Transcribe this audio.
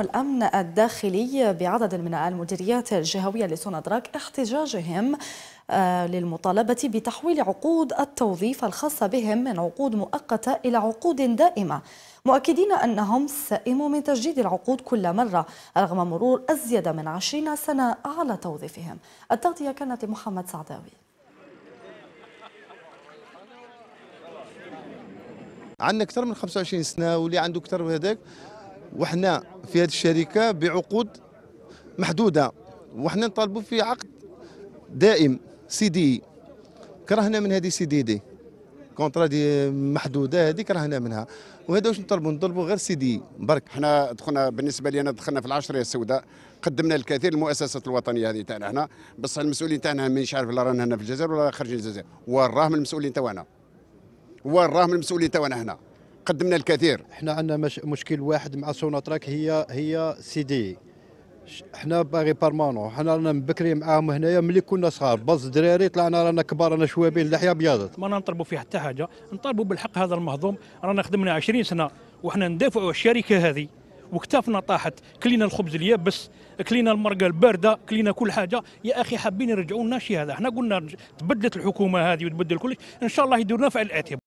الأمن الداخلي بعدد من المديريات الجهوية لسوندراك احتجاجهم آه، للمطالبة بتحويل عقود التوظيف الخاصة بهم من عقود مؤقتة إلى عقود دائمة مؤكدين أنهم سئموا من تجديد العقود كل مرة رغم مرور أزيد من عشرين سنة على توظيفهم التغطية كانت لمحمد سعداوي عندنا أكثر من 25 سنة واللي عنده أكثر من هذاك وحنا في هذه الشركه بعقود محدوده وحنا نطالبوا في عقد دائم سي دي e. كرهنا من هذه سي دي e دي كونترا دي محدوده هذه كرهنا منها وهذا واش نطلبوا نطلبوا غير سي دي برك حنا دخلنا بالنسبه لي انا دخلنا في العشريه السوداء قدمنا الكثير للمؤسسات الوطنيه هذه تاعنا هنا بصح المسؤولين تاعنا مانيش عارف لا رانا هنا في الجزائر ولا خارج الجزائر من المسؤولين تاعنا من المسؤولين تاعنا هنا قدمنا الكثير احنا عندنا مش مشكل واحد مع سوناتراك هي هي سيدي احنا باغي بارمانون احنا رانا من بكري معاهم هنايا ملي كنا صغار باز دراري طلعنا رانا كبار رانا شوابين اللحيه ابيضت ما نطلبوا فيه حتى حاجه نطالبوا بالحق هذا المهضوم رانا خدمنا 20 سنه وحنا ندافعوا الشركه هذه وكتافنا طاحت كلينا الخبز اليابس كلينا المرقه البارده كلينا كل حاجه يا اخي حابين يرجعوا لنا شي هذا احنا قلنا تبدلت الحكومه هذه وتبدل كلش ان شاء الله يدور نفع الاعتبار